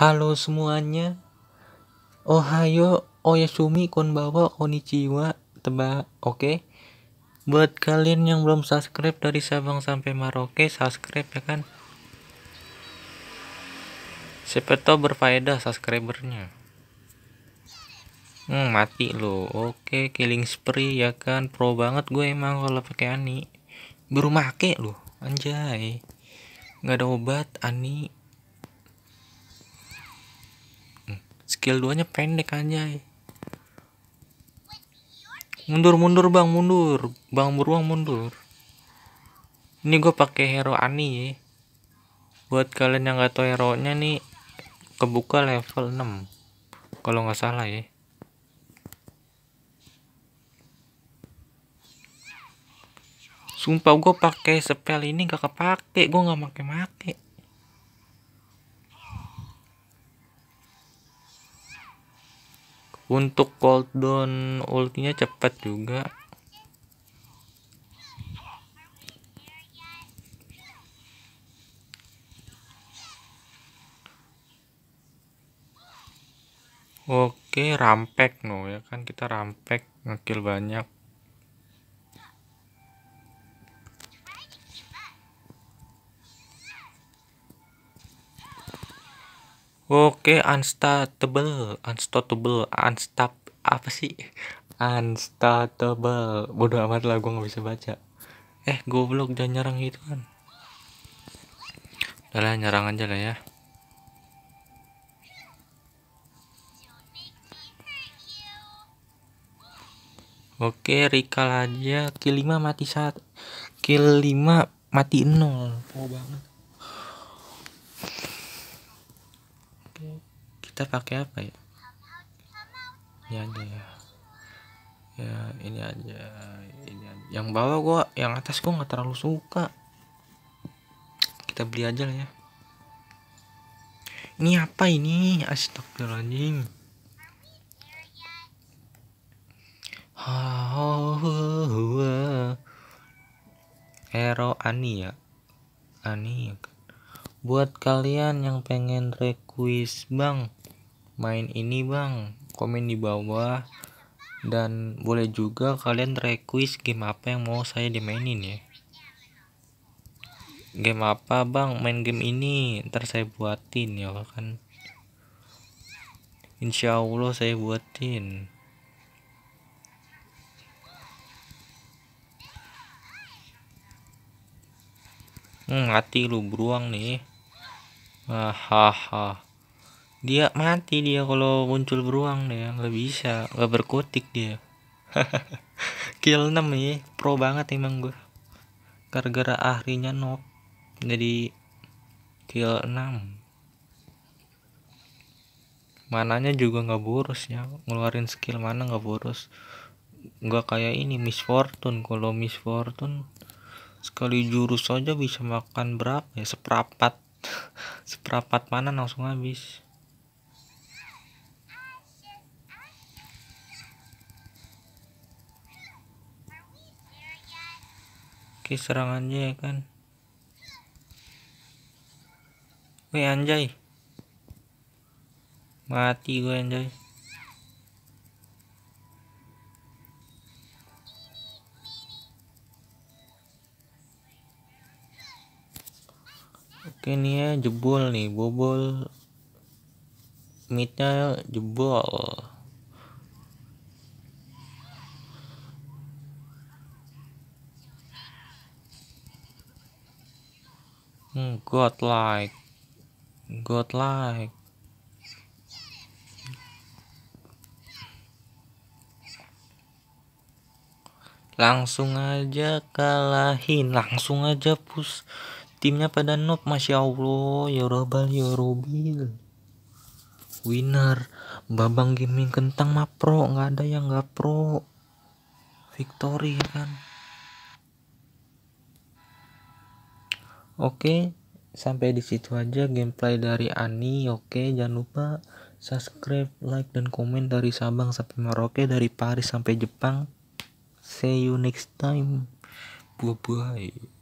Halo semuanya. Ohayo, oh, oyasumi, oh, konbawa, konichiwa, Tebak, oke? Okay? Buat kalian yang belum subscribe dari Sabang sampai Maroke subscribe ya kan? Siapa tau berfaedah subscribernya. Hmm, mati lo. Oke, okay, killing spree ya kan. Pro banget gue emang kalau pakai Ani. Baru make lo, anjay. Gak ada obat Ani. skill 2 nya pendek anjay mundur mundur bang mundur bang beruang mundur ini gue pakai hero ani ya buat kalian yang gak tau hero nya nih kebuka level 6 kalau nggak salah ya sumpah gue pakai spell ini gak kepake gue nggak make make untuk cooldown ultinya cepat juga Oke, rampek no ya kan kita rampek ngekill banyak. Oke, unstoppable, unstoppable, unstop apa sih? Unstoppable. Bodoh amat lah, gua nggak bisa baca. Eh, goblok jangan nyerang gitu kan. Udah lah, nyerang aja lah ya. Oke, Rika aja. 5 mati saat. 5 mati nol. Oh banget. kita pakai apa ya ini aja ya ya ini aja ini aja. yang bawah gua yang atas gua nggak terlalu suka kita beli aja lah ya ini apa ini astagfirullahaladzim Hero Ani ya Ani ya buat kalian yang pengen request bang main ini bang komen di bawah dan boleh juga kalian request game apa yang mau saya dimainin ya game apa bang main game ini ntar saya buatin ya kan insya Allah saya buatin hmm, mati lu beruang nih hahaha dia mati dia kalau muncul beruang deh nggak bisa nggak berkutik dia kill 6 ya pro banget emang gue gara-gara ahrinya nop jadi kill 6 mananya juga nggak boros ya ngeluarin skill mana nggak boros nggak kayak ini Miss Fortune kalau Miss Fortune sekali jurus aja bisa makan berapa ya seperempat seperapat mana langsung habis oke serangannya ya kan Wih anjay Mati gue anjay Oke nih ya jebol nih bobol mitnya jebol hmm, God like God like langsung aja kalahin langsung aja push timnya pada noob masya allah ya robbal ya robil winner babang gaming kentang mah pro nggak ada yang nggak pro victory kan oke sampai di situ aja gameplay dari Ani oke jangan lupa subscribe like dan komen dari Sabang sampai Merauke dari Paris sampai Jepang see you next time bye bye